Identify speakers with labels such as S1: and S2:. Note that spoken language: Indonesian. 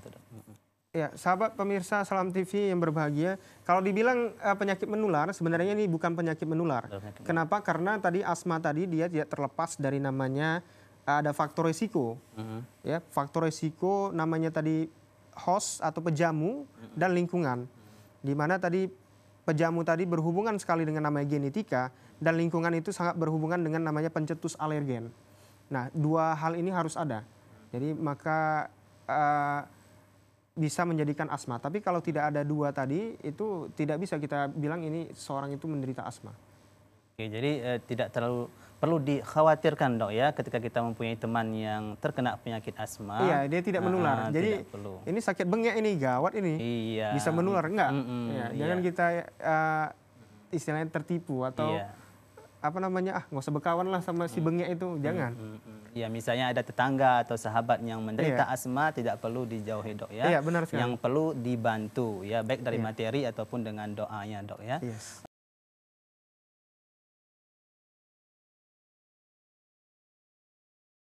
S1: Gitu ya, sahabat pemirsa Salam TV yang berbahagia, kalau dibilang uh, penyakit menular, sebenarnya ini bukan penyakit menular. Kenapa? Karena tadi asma tadi dia tidak terlepas dari namanya uh, ada faktor resiko. Uh -huh. Ya, faktor resiko namanya tadi host atau pejamu uh -huh. dan lingkungan. Uh Di mana tadi pejamu tadi berhubungan sekali dengan namanya genetika dan lingkungan itu sangat berhubungan dengan namanya pencetus alergen. Nah, dua hal ini harus ada. Jadi maka uh, bisa menjadikan asma. Tapi kalau tidak ada dua tadi, itu tidak bisa kita bilang ini seorang itu menderita asma.
S2: Oke, jadi eh, tidak terlalu perlu dikhawatirkan dok ya ketika kita mempunyai teman yang terkena penyakit asma. Iya, dia tidak ah, menular. Uh, jadi tidak
S1: ini sakit bengek ini gawat ini. Iya. Bisa menular enggak? Mm
S2: -mm, ya, iya. jangan
S1: kita uh, istilahnya tertipu atau iya. apa namanya ah nggak usah berkawan lah sama si mm. bengek itu, jangan.
S2: Mm -mm, Ya, misalnya ada tetangga atau sahabat yang menderita yeah. asma tidak perlu dijauhi, Dok ya. yeah, benar sekali. Yang perlu dibantu ya, baik dari yeah. materi ataupun dengan doanya, Dok ya. Yes.